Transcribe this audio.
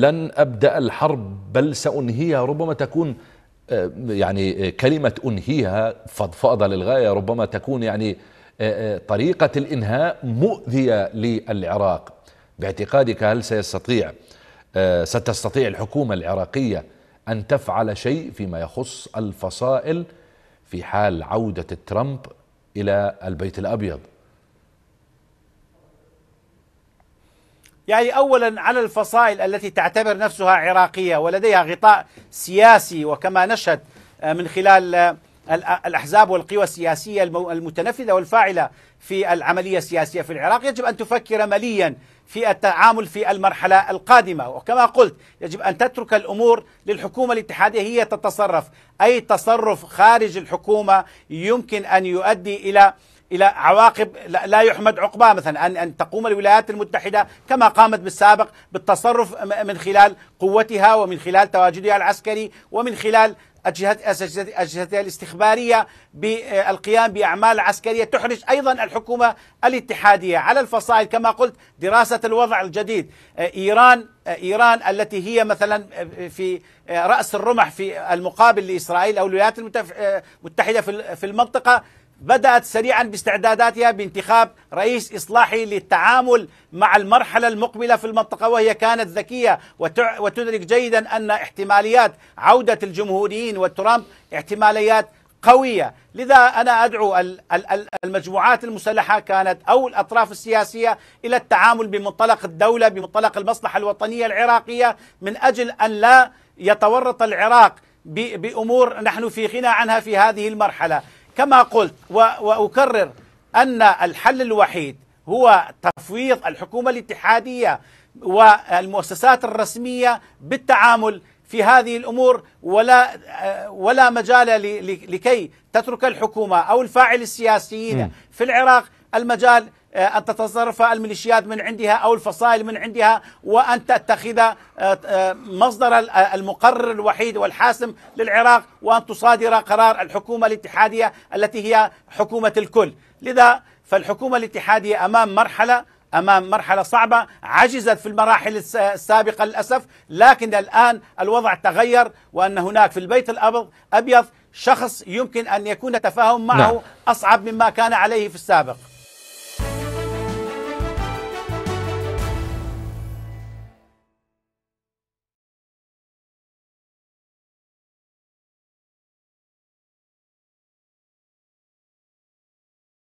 لن أبدأ الحرب بل سأنهيها ربما تكون آه، يعني آه، كلمة أنهيها فضفاضة للغاية ربما تكون يعني آه، طريقة الإنهاء مؤذية للعراق باعتقادك هل سيستطيع ستستطيع الحكومة العراقية أن تفعل شيء فيما يخص الفصائل في حال عودة ترامب إلى البيت الأبيض يعني أولا على الفصائل التي تعتبر نفسها عراقية ولديها غطاء سياسي وكما نشهد آه، من خلال آه، الأحزاب والقوى السياسية المتنفذة والفاعلة في العملية السياسية في العراق يجب أن تفكر مليا في التعامل في المرحلة القادمة وكما قلت يجب أن تترك الأمور للحكومة الاتحادية هي تتصرف أي تصرف خارج الحكومة يمكن أن يؤدي إلى إلى عواقب لا يحمد عقباه مثلا أن أن تقوم الولايات المتحدة كما قامت بالسابق بالتصرف من خلال قوتها ومن خلال تواجدها العسكري ومن خلال أجهزتها الاستخبارية بالقيام بأعمال عسكرية تحرج أيضا الحكومة الاتحادية على الفصائل كما قلت دراسة الوضع الجديد آه، إيران آه، إيران التي هي مثلا آه، في رأس الرمح في المقابل لإسرائيل أو الولايات المتحدة في المنطقة بدأت سريعا باستعداداتها بانتخاب رئيس إصلاحي للتعامل مع المرحلة المقبلة في المنطقة وهي كانت ذكية وتدرك جيدا أن احتماليات عودة الجمهوريين وترامب احتماليات قوية لذا أنا أدعو المجموعات المسلحة كانت أو الأطراف السياسية إلى التعامل بمنطلق الدولة بمنطلق المصلحة الوطنية العراقية من أجل أن لا يتورط العراق بأمور نحن في غنى عنها في هذه المرحلة كما قلت وأكرر أن الحل الوحيد هو تفويض الحكومة الاتحادية والمؤسسات الرسمية بالتعامل في هذه الامور ولا ولا مجال لكي تترك الحكومه او الفاعل السياسيين في العراق المجال آه، أن تتصرف الميليشيات من عندها أو الفصائل من عندها وأن تتخذ آه، آه، مصدر المقرر الوحيد والحاسم للعراق وأن تصادر قرار الحكومة الاتحادية التي هي حكومة الكل لذا فالحكومة الاتحادية أمام مرحلة امام مرحله صعبه عجزت في المراحل السابقه للاسف لكن الان الوضع تغير وان هناك في البيت الابيض ابيض شخص يمكن ان يكون تفاهم معه نعم. اصعب مما كان عليه في السابق